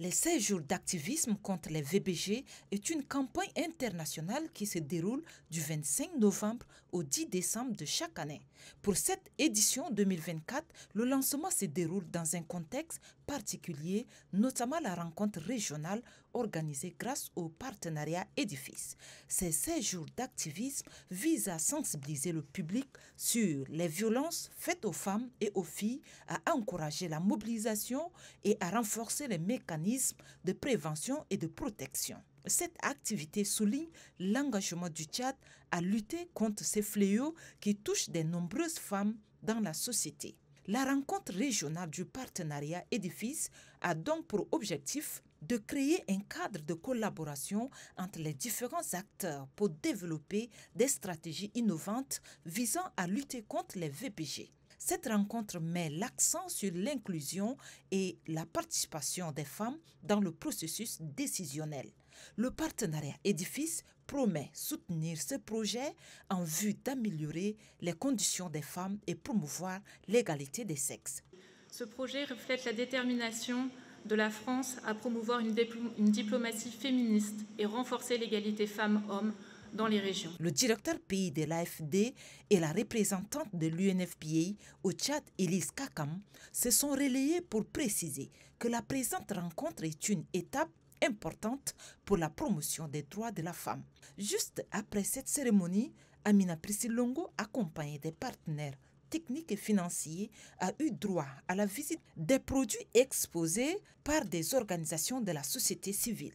Les 16 jours d'activisme contre les VBG est une campagne internationale qui se déroule du 25 novembre au 10 décembre de chaque année. Pour cette édition 2024, le lancement se déroule dans un contexte particulier, notamment la rencontre régionale organisée grâce au partenariat Édifice. Ces 16 jours d'activisme visent à sensibiliser le public sur les violences faites aux femmes et aux filles, à encourager la mobilisation et à renforcer les mécanismes de prévention et de protection. Cette activité souligne l'engagement du Tchad à lutter contre ces fléaux qui touchent de nombreuses femmes dans la société. La rencontre régionale du partenariat édifice a donc pour objectif de créer un cadre de collaboration entre les différents acteurs pour développer des stratégies innovantes visant à lutter contre les VPG. Cette rencontre met l'accent sur l'inclusion et la participation des femmes dans le processus décisionnel. Le partenariat Édifice promet soutenir ce projet en vue d'améliorer les conditions des femmes et promouvoir l'égalité des sexes. Ce projet reflète la détermination de la France à promouvoir une, une diplomatie féministe et renforcer l'égalité femmes-hommes les régions. Le directeur pays de l'AFD et la représentante de l'UNFPA au Tchad, Elise Kakam, se sont relayés pour préciser que la présente rencontre est une étape importante pour la promotion des droits de la femme. Juste après cette cérémonie, Amina Priscilongo, accompagnée des partenaires techniques et financiers, a eu droit à la visite des produits exposés par des organisations de la société civile.